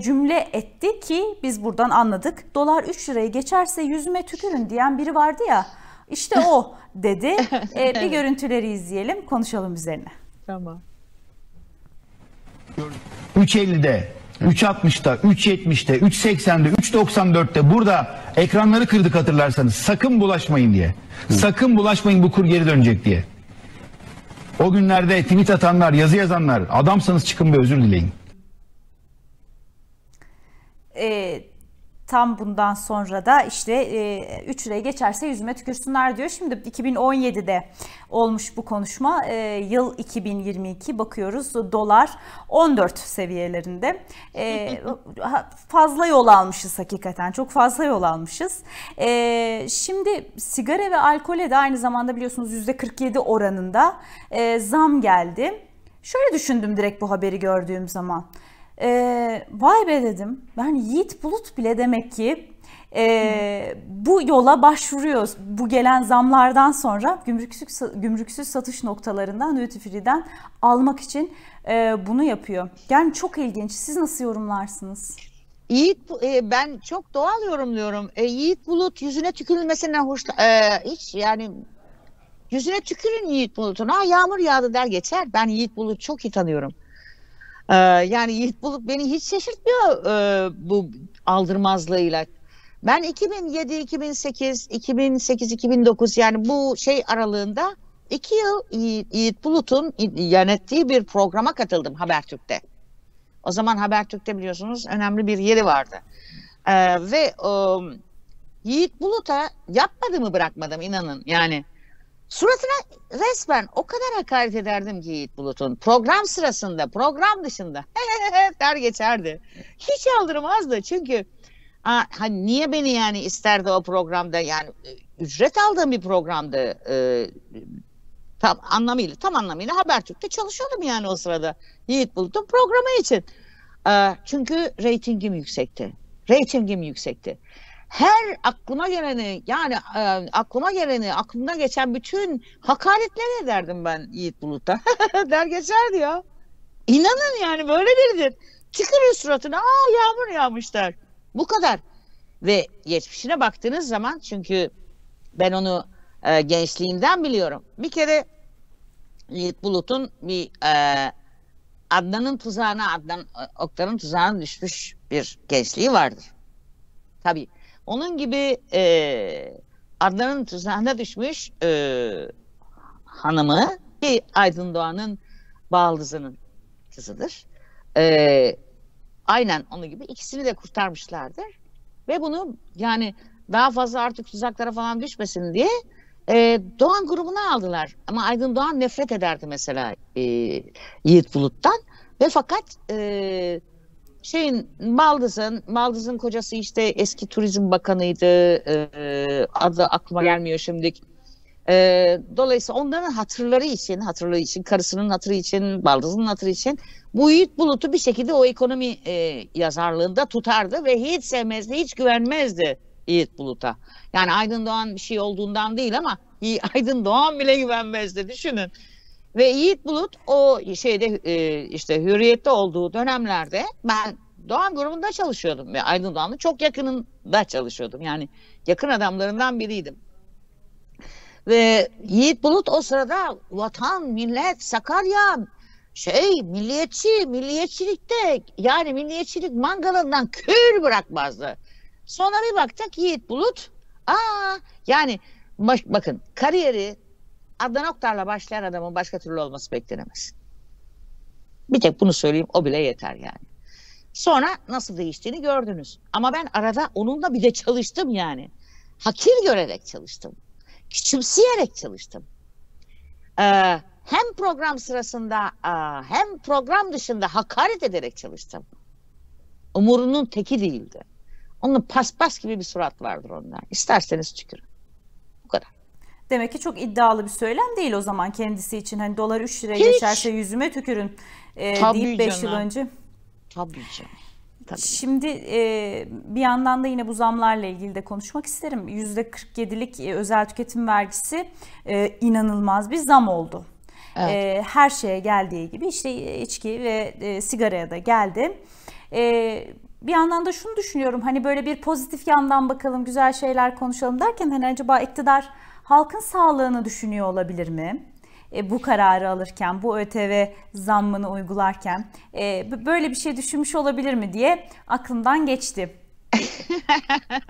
A: cümle etti ki biz buradan anladık. Dolar 3 liraya geçerse yüzüme tükürün diyen biri vardı ya işte o dedi. ee, bir görüntüleri izleyelim, konuşalım üzerine. Tamam. 3.50'de, 3.60'da, 3.70'de, 3.80'de, 3.94'te burada ekranları kırdık hatırlarsanız. Sakın bulaşmayın diye. Sakın bulaşmayın bu kur geri dönecek diye. O günlerde tweet atanlar, yazı yazanlar
B: adamsanız çıkın bir özür dileyin.
A: Evet tam bundan sonra da işte e, liraya geçerse yüzüme tükürsünler diyor. Şimdi 2017'de olmuş bu konuşma. E, yıl 2022 bakıyoruz dolar 14 seviyelerinde. E, fazla yol almışız hakikaten. Çok fazla yol almışız. E, şimdi sigara ve alkole de aynı zamanda biliyorsunuz %47 oranında e, zam geldi. Şöyle düşündüm direkt bu haberi gördüğüm zaman. E, vay be dedim. Ben Yiğit Bulut bile demek ki e, bu yola başvuruyoruz. Bu gelen zamlardan sonra gümrüksüz, gümrüksüz satış noktalarından, duty free'den almak için e, bunu yapıyor. Yani çok ilginç. Siz nasıl yorumlarsınız? Yiğit e, ben
B: çok doğal yorumluyorum. E, Yiğit Bulut yüzüne tükürülmesine hoş e, hiç yani yüzüne tükürün Yiğit Bulut'un. Ha yağmur yağdı der geçer. Ben Yiğit Bulut çok iyi tanıyorum. Ee, yani Yiğit Bulut beni hiç şaşırtmıyor e, bu aldırmazlığıyla. Ben 2007, 2008, 2008, 2009 yani bu şey aralığında iki yıl Yiğit Bulut'un yönettiği bir programa katıldım Habertürk'te. O zaman Habertürk'te biliyorsunuz önemli bir yeri vardı. Ee, ve e, Yiğit Bulut'a mı bırakmadım inanın. Yani Suratına resmen o kadar hakaret ederdim ki Yiğit Bulut'un. Program sırasında, program dışında der geçerdi. Hiç aldırmazdı çünkü ha, hani niye beni yani isterdi o programda yani e, ücret aldığım bir programdı. E, tam anlamıyla, tam anlamıyla Habertürk'te çalışıyordum yani o sırada Yiğit Bulut'un programı için. E, çünkü reytingim yüksekti. Reytingim yüksekti her aklıma geleni yani e, aklıma geleni aklımda geçen bütün hakaretleri ederdim ben Yiğit Bulut'a. Der geçerdi ya. İnanın yani böyle biridir. Çıkarır suratına aa yağmur yağmış der. Bu kadar. Ve geçmişine baktığınız zaman çünkü ben onu e, gençliğimden biliyorum. Bir kere Yiğit Bulut'un bir e, Adnan'ın tuzağına, Adnan e, Oktar'ın tuzağına düşmüş bir gençliği vardır. Tabii onun gibi e, Arda'nın tuzağına düşmüş e, hanımı ki Aydın Doğan'ın bağlızının kızıdır. E, aynen onun gibi ikisini de kurtarmışlardır. Ve bunu yani daha fazla artık tuzaklara falan düşmesin diye e, Doğan grubuna aldılar. Ama Aydın Doğan nefret ederdi mesela e, Yiğit Bulut'tan. Ve fakat e, şeyin Baldız'ın Baldız'ın kocası işte eski turizm bakanıydı e, adı aklıma gelmiyor şimdilik. E, dolayısıyla onların hatırları için, hatırları için, karısının hatırı için, baldızının hatırı için bu Yiğit Bulut'u bir şekilde o ekonomi e, yazarlığında tutardı ve hiç sevmezdi, hiç güvenmezdi Yiğit Bulut'a. Yani Aydın Doğan bir şey olduğundan değil ama Aydın Doğan bile güvenmezdi düşünün. Ve Yiğit Bulut o şeyde e, işte hürriyette olduğu dönemlerde ben Doğan grubunda çalışıyordum ve Aydın Doğan'ın çok yakınında çalışıyordum. Yani yakın adamlarından biriydim. Ve Yiğit Bulut o sırada vatan, millet, Sakarya, şey milliyetçi, milliyetçilikte yani milliyetçilik mangalından kül bırakmazdı. Sonra bir baktık Yiğit Bulut. Aa yani baş, bakın kariyeri Adnan Oktar'la başlayan adamın başka türlü olması beklenemez. Bir tek bunu söyleyeyim o bile yeter yani. Sonra nasıl değiştiğini gördünüz. Ama ben arada onunla bir de çalıştım yani. Hakir görerek çalıştım. Küçümseyerek çalıştım. Ee, hem program sırasında e, hem program dışında hakaret ederek çalıştım. Umurunun teki değildi. Onun paspas gibi bir surat vardır ondan. İsterseniz tükürün. Demek ki
A: çok iddialı bir söylem değil o zaman kendisi için. Hani dolar 3 liraya Hiç. geçerse yüzüme tükürün e, Tabii deyip 5 yıl önce. Tabii canım. Tabii. Şimdi e, bir yandan da yine bu zamlarla ilgili de konuşmak isterim. %47'lik e, özel tüketim vergisi e, inanılmaz bir zam oldu. Evet. E, her şeye geldiği gibi işte e, içki ve e, sigaraya da geldi. E, bir yandan da şunu düşünüyorum hani böyle bir pozitif yandan bakalım güzel şeyler konuşalım derken hani acaba iktidar halkın sağlığını düşünüyor olabilir mi? E, bu kararı alırken, bu ÖTV zammını uygularken
B: e, böyle bir şey düşünmüş olabilir mi diye aklımdan geçti.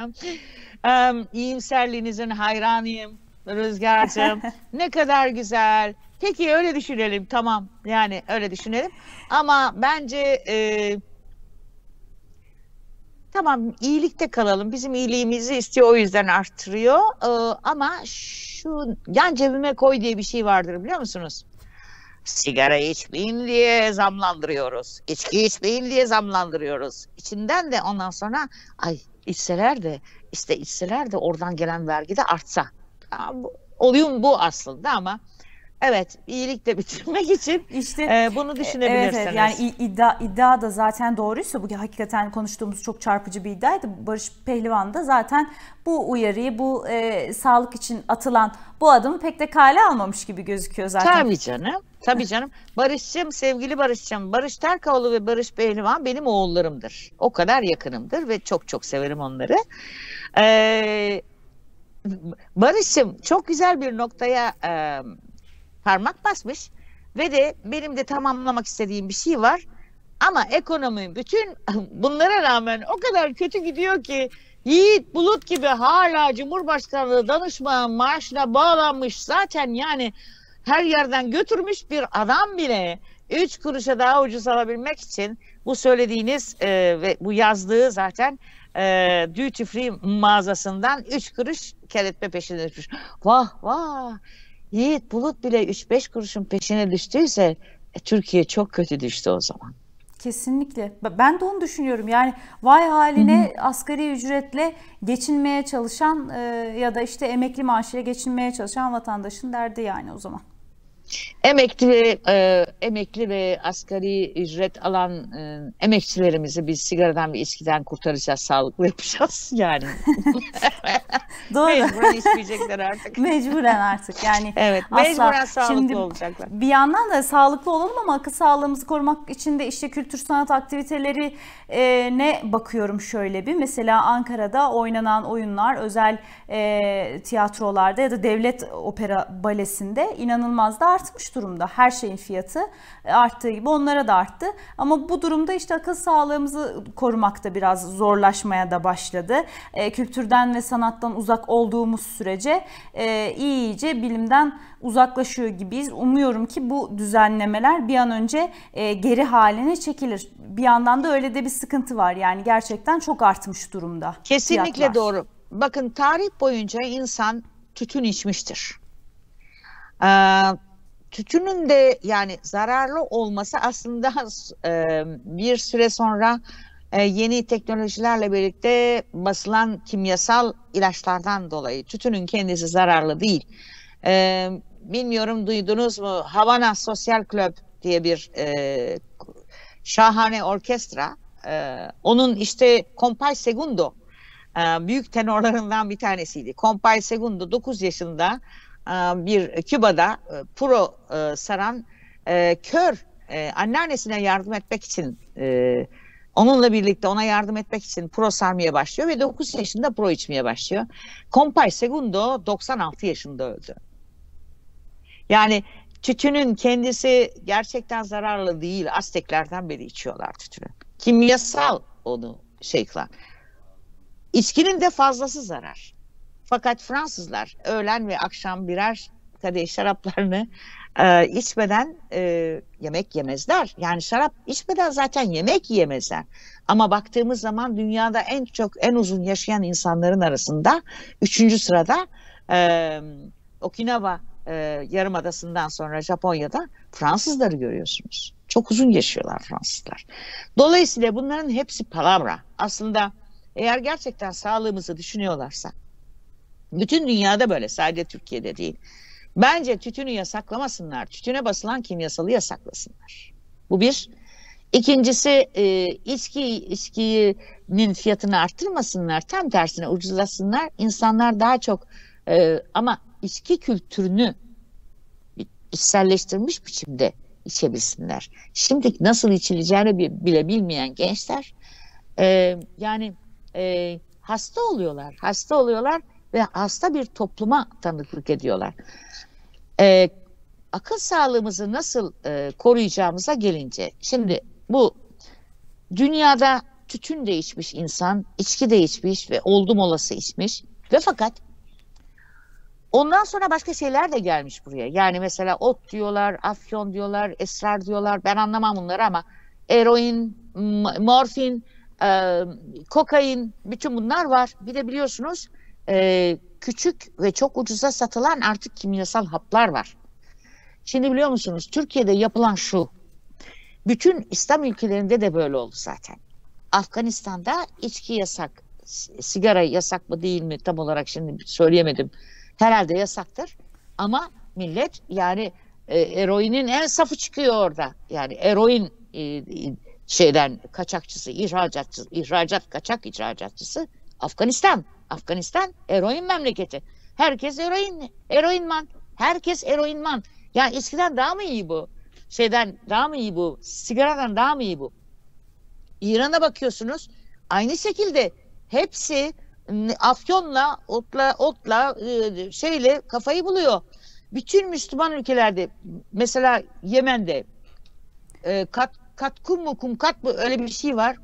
B: um, iyimserliğinizin hayranıyım Rüzgar'cığım. ne kadar güzel. Peki öyle düşünelim tamam yani öyle düşünelim. Ama bence... E, tamam iyilikte kalalım. Bizim iyiliğimizi istiyor o yüzden arttırıyor. Ee, ama şu yan cebime koy diye bir şey vardır biliyor musunuz? Sigara içmeyin diye zamlandırıyoruz. İçki içmeyin diye zamlandırıyoruz. İçinden de ondan sonra ay içseler de işte içseler de oradan gelen vergi de artsa. Ya, oluyor mu bu aslında ama Evet, iyilikle bitirmek için işte, e, bunu düşünebilirsiniz. Evet, yani
A: iddia, iddia da zaten doğruysa, bu hakikaten konuştuğumuz çok çarpıcı bir iddiaydı. Barış Pehlivan da zaten bu uyarıyı, bu e, sağlık için atılan bu adımı
B: pek de kale almamış gibi gözüküyor zaten. Tabii canım, tabii canım. Barış'cığım, sevgili Barış'cığım, Barış Terkoğlu ve Barış Pehlivan benim oğullarımdır. O kadar yakınımdır ve çok çok severim onları. Eee... Barış'ım çok güzel bir noktaya e, parmak basmış ve de benim de tamamlamak istediğim bir şey var. Ama ekonomi bütün bunlara rağmen o kadar kötü gidiyor ki Yiğit Bulut gibi hala Cumhurbaşkanlığı danışman maaşına bağlanmış zaten yani her yerden götürmüş bir adam bile 3 kuruşa daha ucuz alabilmek için bu söylediğiniz e, ve bu yazdığı zaten e, duty free mağazasından 3 kuruş keretme peşine düşmüş. Vah vah Yiğit Bulut bile 3-5 kuruşun peşine düştüyse e, Türkiye çok kötü düştü o zaman.
A: Kesinlikle. Ben de onu düşünüyorum. Yani vay haline Hı-hı. asgari ücretle geçinmeye çalışan e, ya da işte emekli maaşıyla geçinmeye çalışan vatandaşın derdi yani o zaman.
B: Emekli ve e, emekli ve asgari ücret alan e, emekçilerimizi biz sigaradan ve içkiden kurtaracağız, sağlıklı yapacağız yani. Doğru. Mecburen içmeyecekler artık.
A: Mecburen artık yani. Evet, asla. mecburen sağlıklı Şimdi, olacaklar. Bir yandan da sağlıklı olalım ama akıl sağlığımızı korumak için de işte kültür sanat aktiviteleri e, ne bakıyorum şöyle bir. Mesela Ankara'da oynanan oyunlar özel e, tiyatrolarda ya da devlet opera balesinde inanılmaz da artmış durumda. Her şeyin fiyatı e, arttığı gibi onlara da arttı. Ama bu durumda işte akıl sağlığımızı korumakta biraz zorlaşmaya da başladı. E, kültürden ve sanattan uzak olduğumuz sürece e, iyice bilimden uzaklaşıyor gibiyiz. Umuyorum ki bu düzenlemeler bir an önce e, geri haline çekilir. Bir yandan da öyle de bir sıkıntı var. Yani gerçekten çok artmış durumda. Kesinlikle fiyatlar.
B: doğru. Bakın tarih boyunca insan tütün içmiştir. Ee, tütünün de yani zararlı olması aslında e, bir süre sonra e, yeni teknolojilerle birlikte basılan kimyasal ilaçlardan dolayı tütünün kendisi zararlı değil. E, bilmiyorum duydunuz mu Havana Sosyal Club diye bir e, şahane orkestra. E, onun işte Compay Segundo büyük tenorlarından bir tanesiydi. Compay Segundo 9 yaşında ee, bir Küba'da e, pro e, saran e, kör anneannesine yardım etmek için onunla birlikte ona yardım etmek için pro sarmaya başlıyor ve 9 yaşında pro içmeye başlıyor. Compay Segundo 96 yaşında öldü. Yani tütünün kendisi gerçekten zararlı değil. Azteklerden beri içiyorlar tütünü. Kimyasal onu şey kılan. İçkinin de fazlası zarar. Fakat Fransızlar öğlen ve akşam birer kadeh şaraplarını e, içmeden e, yemek yemezler. Yani şarap içmeden zaten yemek yemezler. Ama baktığımız zaman dünyada en çok en uzun yaşayan insanların arasında üçüncü sırada e, Okinawa e, Yarımadası'ndan sonra Japonya'da Fransızları görüyorsunuz. Çok uzun yaşıyorlar Fransızlar. Dolayısıyla bunların hepsi palavra. Aslında eğer gerçekten sağlığımızı düşünüyorlarsa bütün dünyada böyle sadece Türkiye'de değil. Bence tütünü yasaklamasınlar. Tütüne basılan kimyasalı yasaklasınlar. Bu bir. İkincisi e, içki içkinin fiyatını arttırmasınlar. Tam tersine ucuzlasınlar. İnsanlar daha çok e, ama içki kültürünü içselleştirmiş biçimde içebilsinler. Şimdi nasıl içileceğini bile bilmeyen gençler e, yani e, hasta oluyorlar. Hasta oluyorlar ve hasta bir topluma tanıklık ediyorlar. E, akıl sağlığımızı nasıl e, koruyacağımıza gelince, şimdi bu dünyada tütün de içmiş insan, içki de içmiş ve oldum olası içmiş ve fakat Ondan sonra başka şeyler de gelmiş buraya. Yani mesela ot diyorlar, afyon diyorlar, esrar diyorlar. Ben anlamam bunları ama eroin, morfin, e, kokain bütün bunlar var. Bir de biliyorsunuz e, küçük ve çok ucuza satılan artık kimyasal haplar var. Şimdi biliyor musunuz Türkiye'de yapılan şu. Bütün İslam ülkelerinde de böyle oldu zaten. Afganistan'da içki yasak, sigara yasak mı değil mi tam olarak şimdi söyleyemedim. Herhalde yasaktır ama millet yani e, eroinin en safı çıkıyor orada. Yani eroin e, şeyden kaçakçısı, ihracatçı, ihracat kaçak ihracatçısı Afganistan. Afganistan eroin memleketi. Herkes eroin, eroinman. Herkes eroinman. Ya eskiden daha mı iyi bu? Şeyden daha mı iyi bu? Sigaradan daha mı iyi bu? İran'a bakıyorsunuz. Aynı şekilde hepsi ıı, afyonla, otla, otla ıı, şeyle kafayı buluyor. Bütün Müslüman ülkelerde mesela Yemen'de ıı, kat, kat kum mu kum kat mı öyle bir şey var.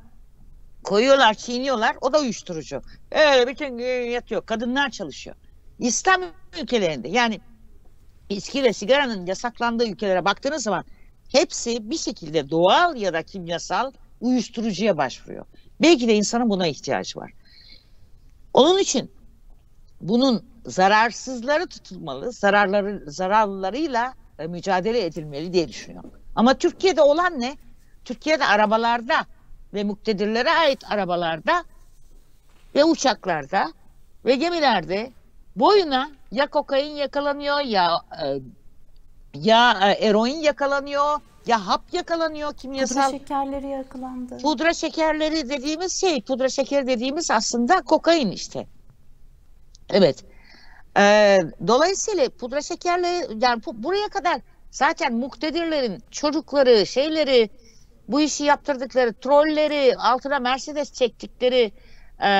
B: Koyuyorlar, çiğniyorlar. O da uyuşturucu. Öyle bütün gün yatıyor. Kadınlar çalışıyor. İslam ülkelerinde yani içki ve sigaranın yasaklandığı ülkelere baktığınız zaman hepsi bir şekilde doğal ya da kimyasal uyuşturucuya başvuruyor. Belki de insanın buna ihtiyacı var. Onun için bunun zararsızları tutulmalı, zararları zararlarıyla e, mücadele edilmeli diye düşünüyorum. Ama Türkiye'de olan ne? Türkiye'de arabalarda ve muktedirlere ait arabalarda ve uçaklarda ve gemilerde boyuna ya kokain yakalanıyor ya e, ya e, eroin yakalanıyor ya hap yakalanıyor kimyasal. Pudra
A: şekerleri yakalandı. Pudra
B: şekerleri dediğimiz şey pudra şeker dediğimiz aslında kokain işte. Evet. Ee, dolayısıyla pudra şekerleri yani buraya kadar zaten muktedirlerin çocukları şeyleri bu işi yaptırdıkları trolleri, altına Mercedes çektikleri e,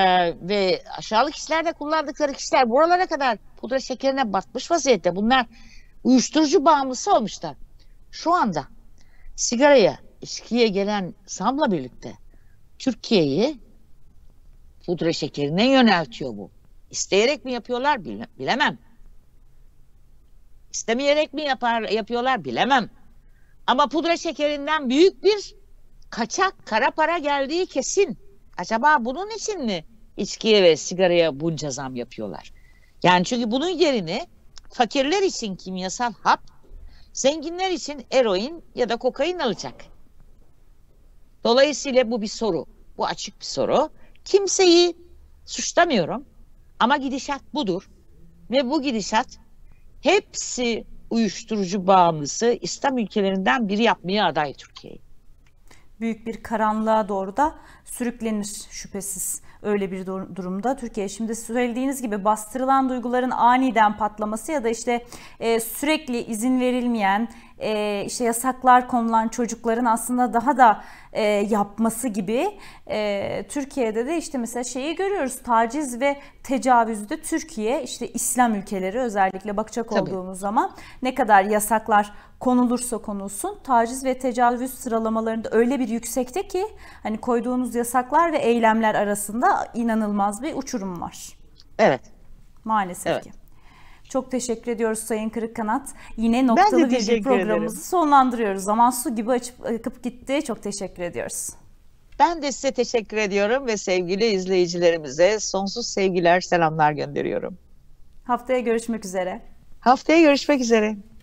B: ve aşağılık işlerde kullandıkları kişiler buralara kadar pudra şekerine batmış vaziyette. Bunlar uyuşturucu bağımlısı olmuşlar. Şu anda sigaraya, içkiye gelen zamla birlikte Türkiye'yi pudra şekerine yöneltiyor bu. İsteyerek mi yapıyorlar bilemem. İstemeyerek mi yapar, yapıyorlar bilemem. Ama pudra şekerinden büyük bir kaçak kara para geldiği kesin. Acaba bunun için mi içkiye ve sigaraya bunca zam yapıyorlar? Yani çünkü bunun yerine fakirler için kimyasal hap, zenginler için eroin ya da kokain alacak. Dolayısıyla bu bir soru. Bu açık bir soru. Kimseyi suçlamıyorum ama gidişat budur. Ve bu gidişat hepsi uyuşturucu bağımlısı İslam ülkelerinden biri yapmaya aday Türkiye'yi
A: büyük bir karanlığa doğru da sürüklenir şüphesiz öyle bir durumda. Türkiye şimdi söylediğiniz gibi bastırılan duyguların aniden patlaması ya da işte e, sürekli izin verilmeyen e, işte yasaklar konulan çocukların aslında daha da e, yapması gibi e, Türkiye'de de işte mesela şeyi görüyoruz taciz ve tecavüzde Türkiye işte İslam ülkeleri özellikle bakacak Tabii. olduğumuz zaman ne kadar yasaklar konulursa konulsun taciz ve tecavüz sıralamalarında öyle bir yüksekte ki hani koyduğunuz yasaklar ve eylemler arasında inanılmaz bir uçurum var. Evet. Maalesef evet. ki. Çok teşekkür ediyoruz Sayın Kırıkkanat. Yine noktalı virgül programımızı ederim. sonlandırıyoruz. Zaman su gibi açıp, akıp gitti. Çok
B: teşekkür ediyoruz. Ben de size teşekkür ediyorum ve sevgili izleyicilerimize sonsuz sevgiler, selamlar gönderiyorum.
A: Haftaya görüşmek üzere.
B: Haftaya görüşmek üzere.